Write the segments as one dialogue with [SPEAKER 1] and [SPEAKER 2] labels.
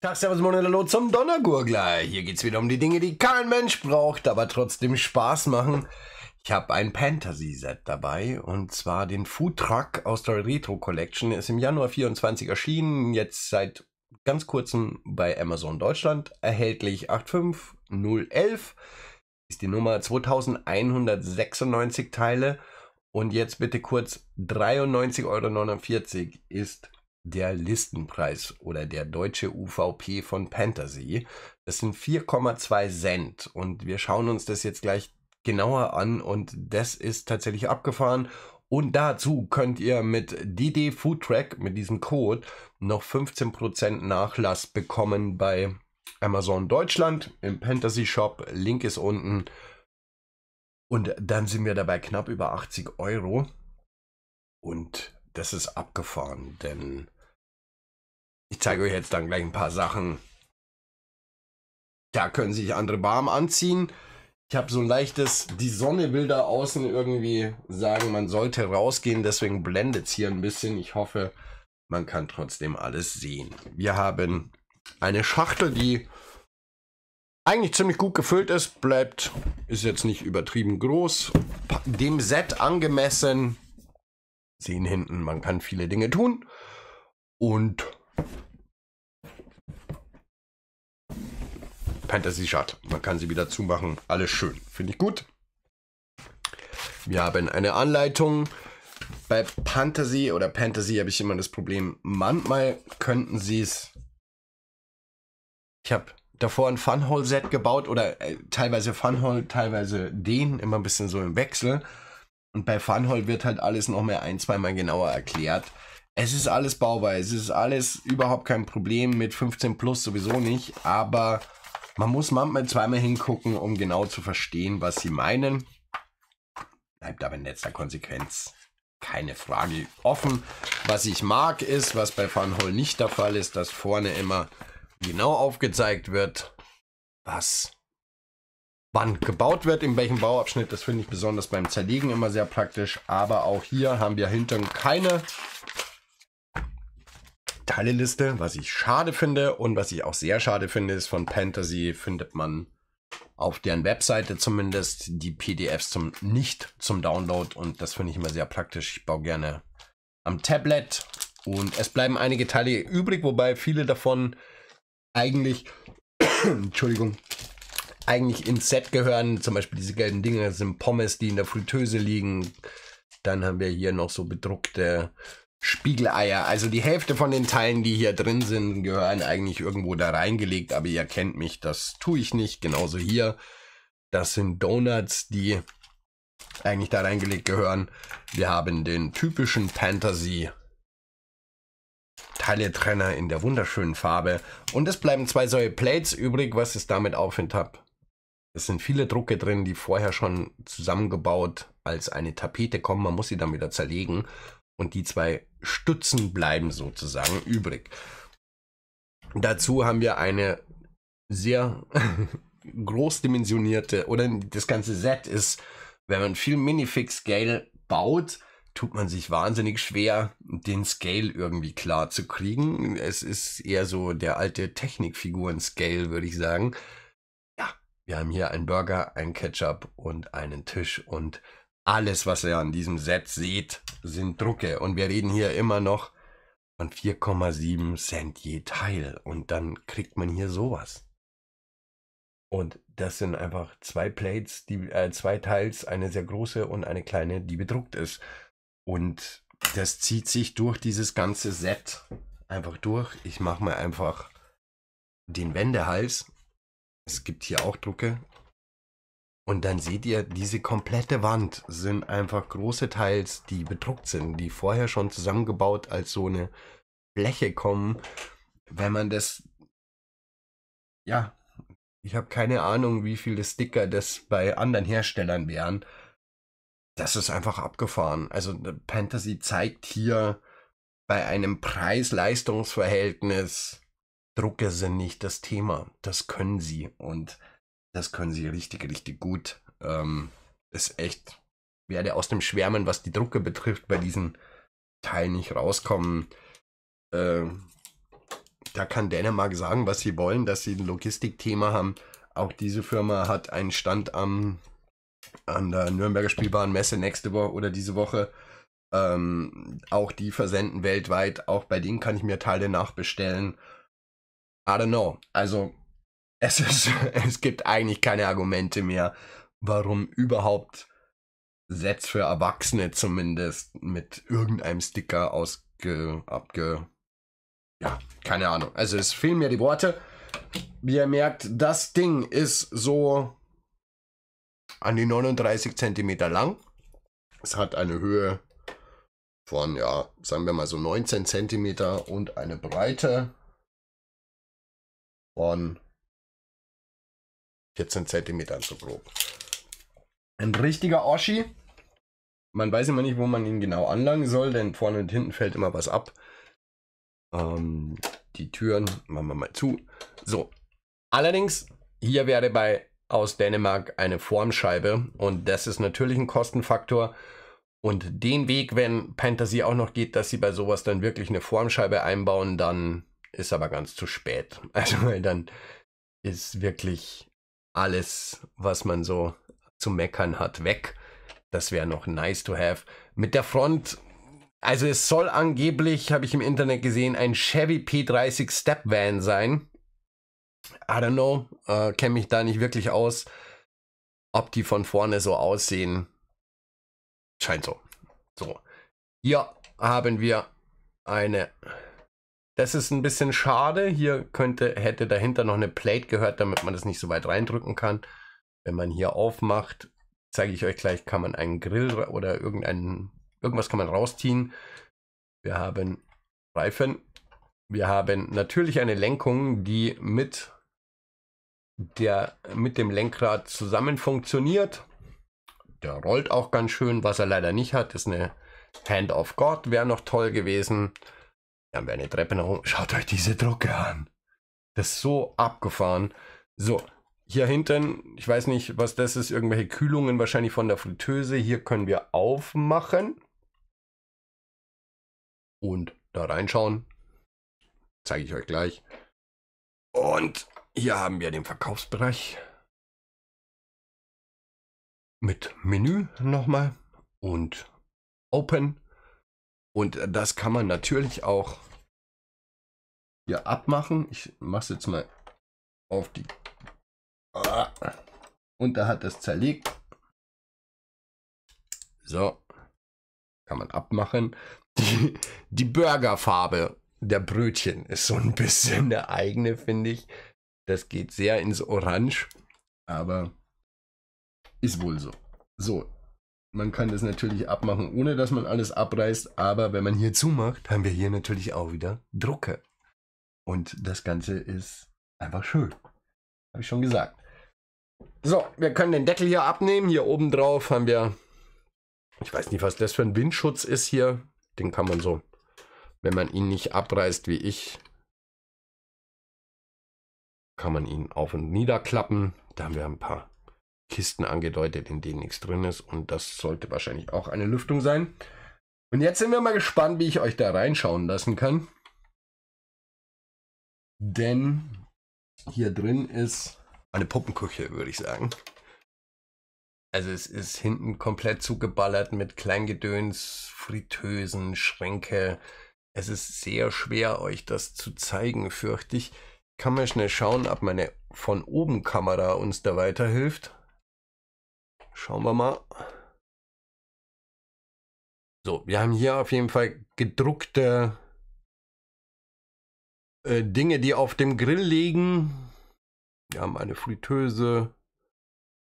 [SPEAKER 1] Tag, Servus, Moin Hallo zum Donnergurgler. Hier geht's wieder um die Dinge, die kein Mensch braucht, aber trotzdem Spaß machen. Ich habe ein Fantasy-Set dabei und zwar den Food Truck aus der Retro Collection. Ist im Januar 24 erschienen, jetzt seit ganz kurzem bei Amazon Deutschland erhältlich 85011. Ist die Nummer 2196 Teile und jetzt bitte kurz 93,49 Euro ist der Listenpreis oder der deutsche UVP von Fantasy. Das sind 4,2 Cent und wir schauen uns das jetzt gleich genauer an und das ist tatsächlich abgefahren. Und dazu könnt ihr mit DD Food Track, mit diesem Code, noch 15% Nachlass bekommen bei Amazon Deutschland im Fantasy Shop. Link ist unten. Und dann sind wir dabei knapp über 80 Euro. Und das ist abgefahren, denn ich zeige euch jetzt dann gleich ein paar Sachen. Da können sich andere warm anziehen. Ich habe so ein leichtes, die Sonne will da außen irgendwie sagen, man sollte rausgehen, deswegen blendet es hier ein bisschen. Ich hoffe, man kann trotzdem alles sehen. Wir haben eine Schachtel, die eigentlich ziemlich gut gefüllt ist, bleibt, ist jetzt nicht übertrieben groß, dem Set angemessen, sehen hinten, man kann viele Dinge tun. Und Fantasy Shard. Man kann sie wieder zumachen. Alles schön. Finde ich gut. Wir haben eine Anleitung. Bei Fantasy oder Fantasy habe ich immer das Problem, manchmal könnten sie es. Ich habe davor ein Funhole-Set gebaut oder äh, teilweise Funhole, teilweise den, immer ein bisschen so im Wechsel. Und bei Funhol wird halt alles nochmal ein, zweimal genauer erklärt. Es ist alles bauweise, es ist alles überhaupt kein Problem, mit 15 plus sowieso nicht, aber man muss manchmal zweimal hingucken, um genau zu verstehen, was sie meinen. Bleibt aber in letzter Konsequenz keine Frage offen. Was ich mag, ist, was bei Funhole nicht der Fall ist, dass vorne immer genau aufgezeigt wird, was wann gebaut wird, in welchem Bauabschnitt. Das finde ich besonders beim Zerlegen immer sehr praktisch. Aber auch hier haben wir hinten keine Teileliste, was ich schade finde. Und was ich auch sehr schade finde, ist von Fantasy findet man auf deren Webseite zumindest die PDFs zum nicht zum Download. Und das finde ich immer sehr praktisch. Ich baue gerne am Tablet. Und es bleiben einige Teile übrig, wobei viele davon eigentlich, Entschuldigung, eigentlich ins Set gehören. Zum Beispiel diese gelben Dinge sind Pommes, die in der Fritteuse liegen. Dann haben wir hier noch so bedruckte Spiegeleier. Also die Hälfte von den Teilen, die hier drin sind, gehören eigentlich irgendwo da reingelegt. Aber ihr kennt mich, das tue ich nicht. Genauso hier. Das sind Donuts, die eigentlich da reingelegt gehören. Wir haben den typischen Fantasy Teiletrenner in der wunderschönen Farbe. Und es bleiben zwei solche Plates übrig, was es damit aufhängt und es sind viele Drucke drin, die vorher schon zusammengebaut als eine Tapete kommen. Man muss sie dann wieder zerlegen. Und die zwei Stützen bleiben sozusagen übrig. Dazu haben wir eine sehr großdimensionierte, oder das ganze Set ist, wenn man viel Minifix-Scale baut, tut man sich wahnsinnig schwer, den Scale irgendwie klar zu kriegen. Es ist eher so der alte Technikfiguren-Scale, würde ich sagen. Wir haben hier einen Burger, einen Ketchup und einen Tisch und alles, was ihr an diesem Set seht, sind Drucke. Und wir reden hier immer noch von 4,7 Cent je Teil. Und dann kriegt man hier sowas. Und das sind einfach zwei Plates, die, äh, zwei Teils, eine sehr große und eine kleine, die bedruckt ist. Und das zieht sich durch dieses ganze Set einfach durch. Ich mache mal einfach den Wendehals es gibt hier auch Drucke. Und dann seht ihr, diese komplette Wand sind einfach große Teils, die bedruckt sind, die vorher schon zusammengebaut als so eine Fläche kommen. Wenn man das, ja, ich habe keine Ahnung, wie viele Sticker das bei anderen Herstellern wären. Das ist einfach abgefahren. Also äh, Fantasy zeigt hier bei einem Preis-Leistungs-Verhältnis Drucke sind nicht das Thema. Das können sie und das können sie richtig, richtig gut. Ähm, ist echt, werde aus dem Schwärmen, was die Drucke betrifft, bei diesem Teil nicht rauskommen. Ähm, da kann Dänemark sagen, was sie wollen, dass sie ein Logistikthema haben. Auch diese Firma hat einen Stand am, an der Nürnberger Spielbahnmesse nächste Woche oder diese Woche. Ähm, auch die versenden weltweit. Auch bei denen kann ich mir Teile nachbestellen. I don't know. Also, es, ist, es gibt eigentlich keine Argumente mehr, warum überhaupt Sets für Erwachsene zumindest mit irgendeinem Sticker ausge. abge. Ja, keine Ahnung. Also, es fehlen mir die Worte. Wie ihr merkt, das Ding ist so an die 39 Zentimeter lang. Es hat eine Höhe von, ja, sagen wir mal so 19 Zentimeter und eine Breite von 14 cm so grob. Ein richtiger Oschi. Man weiß immer nicht, wo man ihn genau anlangen soll, denn vorne und hinten fällt immer was ab. Ähm, die Türen machen wir mal zu. So. Allerdings, hier wäre bei aus Dänemark eine Formscheibe und das ist natürlich ein Kostenfaktor. Und den Weg, wenn Fantasy auch noch geht, dass sie bei sowas dann wirklich eine Formscheibe einbauen, dann ist aber ganz zu spät. Also weil dann ist wirklich alles, was man so zu meckern hat, weg. Das wäre noch nice to have. Mit der Front, also es soll angeblich, habe ich im Internet gesehen, ein Chevy P30 Step Van sein. I don't know, äh, kenne mich da nicht wirklich aus, ob die von vorne so aussehen. Scheint so. So, hier haben wir eine das ist ein bisschen schade. Hier könnte, hätte dahinter noch eine Plate gehört, damit man das nicht so weit reindrücken kann. Wenn man hier aufmacht, zeige ich euch gleich, kann man einen Grill oder irgendeinen, irgendwas kann man rausziehen. Wir haben Reifen. Wir haben natürlich eine Lenkung, die mit der mit dem Lenkrad zusammen funktioniert. Der rollt auch ganz schön, was er leider nicht hat, ist eine Hand of God, wäre noch toll gewesen. Dann haben wir eine Treppe nach oben. Schaut euch diese Drucke an. Das ist so abgefahren. So, hier hinten, ich weiß nicht, was das ist, irgendwelche Kühlungen wahrscheinlich von der Fritteuse. Hier können wir aufmachen und da reinschauen. Zeige ich euch gleich. Und hier haben wir den Verkaufsbereich mit Menü nochmal und Open. Und das kann man natürlich auch hier abmachen. Ich mache es jetzt mal auf die... Ah. Und da hat es zerlegt. So. Kann man abmachen. Die, die Burgerfarbe der Brötchen ist so ein bisschen eine eigene, finde ich. Das geht sehr ins Orange. Aber ist wohl so. So, man kann das natürlich abmachen, ohne dass man alles abreißt, aber wenn man hier zumacht, haben wir hier natürlich auch wieder Drucke. Und das Ganze ist einfach schön. Habe ich schon gesagt. So, wir können den Deckel hier abnehmen. Hier oben drauf haben wir, ich weiß nicht, was das für ein Windschutz ist hier. Den kann man so, wenn man ihn nicht abreißt wie ich, kann man ihn auf und nieder klappen. Da haben wir ein paar Kisten angedeutet, in denen nichts drin ist. Und das sollte wahrscheinlich auch eine Lüftung sein. Und jetzt sind wir mal gespannt, wie ich euch da reinschauen lassen kann. Denn hier drin ist eine Puppenküche, würde ich sagen. Also es ist hinten komplett zugeballert mit Kleingedöns, Fritteusen, Schränke. Es ist sehr schwer, euch das zu zeigen, fürchte ich. Kann man schnell schauen, ob meine von oben Kamera uns da weiterhilft. Schauen wir mal. So, wir haben hier auf jeden Fall gedruckte äh, Dinge, die auf dem Grill liegen. Wir haben eine Fritteuse.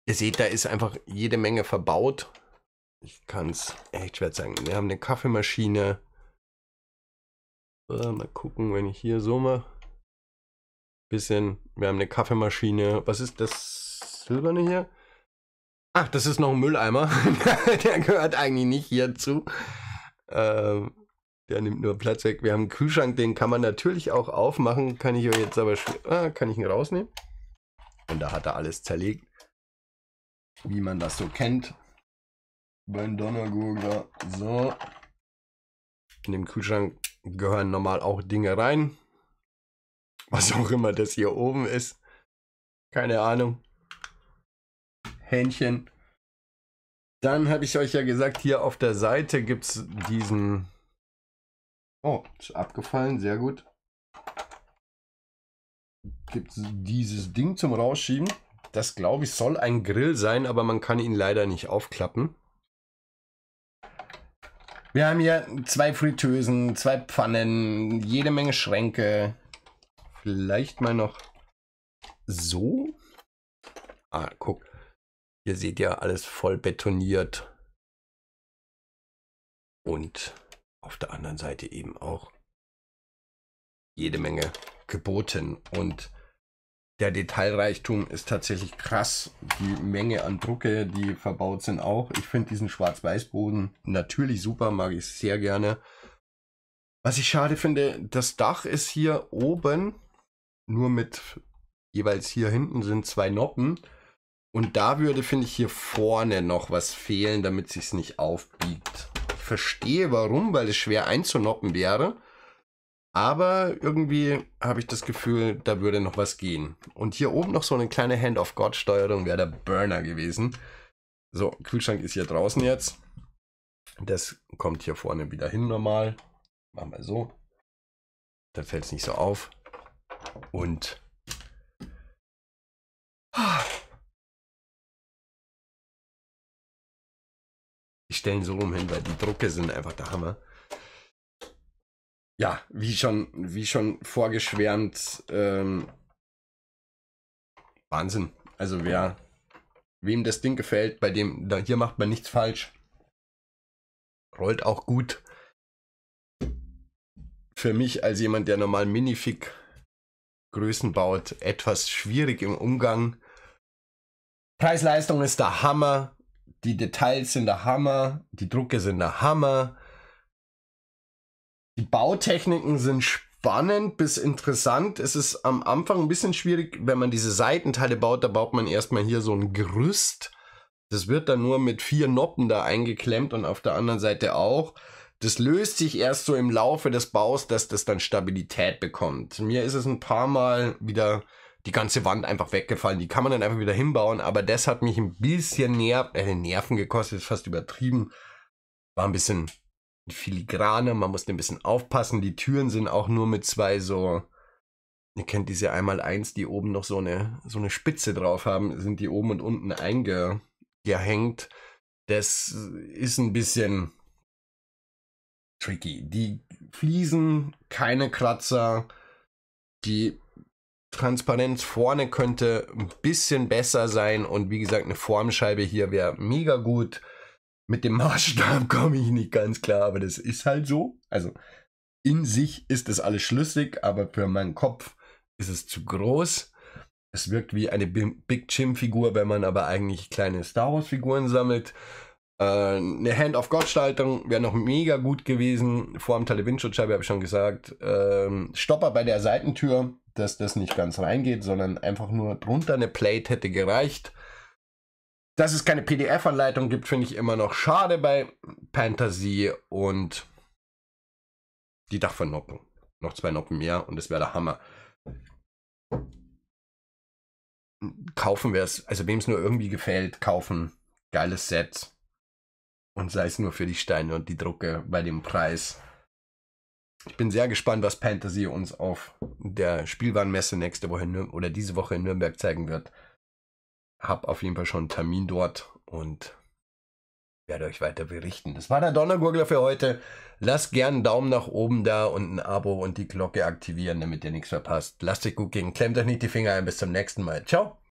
[SPEAKER 1] Ihr seht, da ist einfach jede Menge verbaut. Ich kann es echt schwer sagen. Wir haben eine Kaffeemaschine. So, mal gucken, wenn ich hier so mache. Bisschen. Wir haben eine Kaffeemaschine. Was ist das Silberne hier? Ach, das ist noch ein Mülleimer. der gehört eigentlich nicht hierzu. Ähm, der nimmt nur Platz weg. Wir haben einen Kühlschrank, den kann man natürlich auch aufmachen. Kann ich jetzt aber ah, kann ich ihn rausnehmen? Und da hat er alles zerlegt. Wie man das so kennt. Beim Donnergurger. So. In dem Kühlschrank gehören normal auch Dinge rein. Was auch immer das hier oben ist. Keine Ahnung. Hähnchen. Dann habe ich euch ja gesagt, hier auf der Seite gibt es diesen... Oh, ist abgefallen, sehr gut. Gibt es dieses Ding zum Rausschieben. Das, glaube ich, soll ein Grill sein, aber man kann ihn leider nicht aufklappen. Wir haben hier zwei Fritteusen, zwei Pfannen, jede Menge Schränke. Vielleicht mal noch so. Ah, guck. Ihr seht ja alles voll betoniert. Und auf der anderen Seite eben auch jede Menge geboten. Und der Detailreichtum ist tatsächlich krass. Die Menge an Drucke, die verbaut sind auch. Ich finde diesen Schwarz-Weiß-Boden natürlich super, mag ich sehr gerne. Was ich schade finde, das Dach ist hier oben, nur mit jeweils hier hinten sind zwei Noppen. Und da würde, finde ich, hier vorne noch was fehlen, damit es sich nicht aufbiegt. Ich verstehe warum, weil es schwer einzunoppen wäre. Aber irgendwie habe ich das Gefühl, da würde noch was gehen. Und hier oben noch so eine kleine Hand-of-God-Steuerung wäre der Burner gewesen. So, Kühlschrank ist hier draußen jetzt. Das kommt hier vorne wieder hin normal. Machen wir so. Da fällt es nicht so auf. Und... Ah. Stellen so rum hin, weil die Drucke sind einfach der Hammer. Ja, wie schon, wie schon vorgeschwärmt, ähm, Wahnsinn. Also wer, wem das Ding gefällt, bei dem, da, hier macht man nichts falsch. Rollt auch gut. Für mich als jemand, der normal Minifig Größen baut, etwas schwierig im Umgang. Preis-Leistung ist der Hammer. Die Details sind der Hammer, die Drucke sind der Hammer. Die Bautechniken sind spannend bis interessant. Es ist am Anfang ein bisschen schwierig, wenn man diese Seitenteile baut, da baut man erstmal hier so ein Gerüst. Das wird dann nur mit vier Noppen da eingeklemmt und auf der anderen Seite auch. Das löst sich erst so im Laufe des Baus, dass das dann Stabilität bekommt. Mir ist es ein paar Mal wieder die ganze Wand einfach weggefallen. Die kann man dann einfach wieder hinbauen, aber das hat mich ein bisschen Ner äh, Nerven gekostet, ist fast übertrieben. War ein bisschen filigraner, man musste ein bisschen aufpassen. Die Türen sind auch nur mit zwei so, ihr kennt diese einmal eins, die oben noch so eine, so eine Spitze drauf haben, sind die oben und unten eingehängt. Das ist ein bisschen tricky. Die Fliesen, keine Kratzer, die Transparenz vorne könnte ein bisschen besser sein und wie gesagt, eine Formscheibe hier wäre mega gut. Mit dem Maßstab komme ich nicht ganz klar, aber das ist halt so. Also in sich ist das alles schlüssig, aber für meinen Kopf ist es zu groß. Es wirkt wie eine Big Jim Figur, wenn man aber eigentlich kleine Star Wars Figuren sammelt. Äh, eine hand of god staltung wäre noch mega gut gewesen. Vor dem Teil habe ich schon gesagt. Ähm, Stopper bei der Seitentür, dass das nicht ganz reingeht, sondern einfach nur drunter eine Plate hätte gereicht. Dass es keine PDF-Anleitung gibt, finde ich immer noch schade bei Fantasy und die Dachvernoppung. Noch zwei Noppen mehr und es wäre der Hammer. Kaufen wir es, also wem es nur irgendwie gefällt, kaufen. Geiles Set und sei es nur für die Steine und die Drucke bei dem Preis. Ich bin sehr gespannt, was Fantasy uns auf der Spielwarenmesse nächste Woche oder diese Woche in Nürnberg zeigen wird. Hab auf jeden Fall schon einen Termin dort und werde euch weiter berichten. Das war der Donnergurgler für heute. Lasst gerne einen Daumen nach oben da und ein Abo und die Glocke aktivieren, damit ihr nichts verpasst. Lasst euch gut gehen, klemmt euch nicht die Finger ein. Bis zum nächsten Mal. Ciao.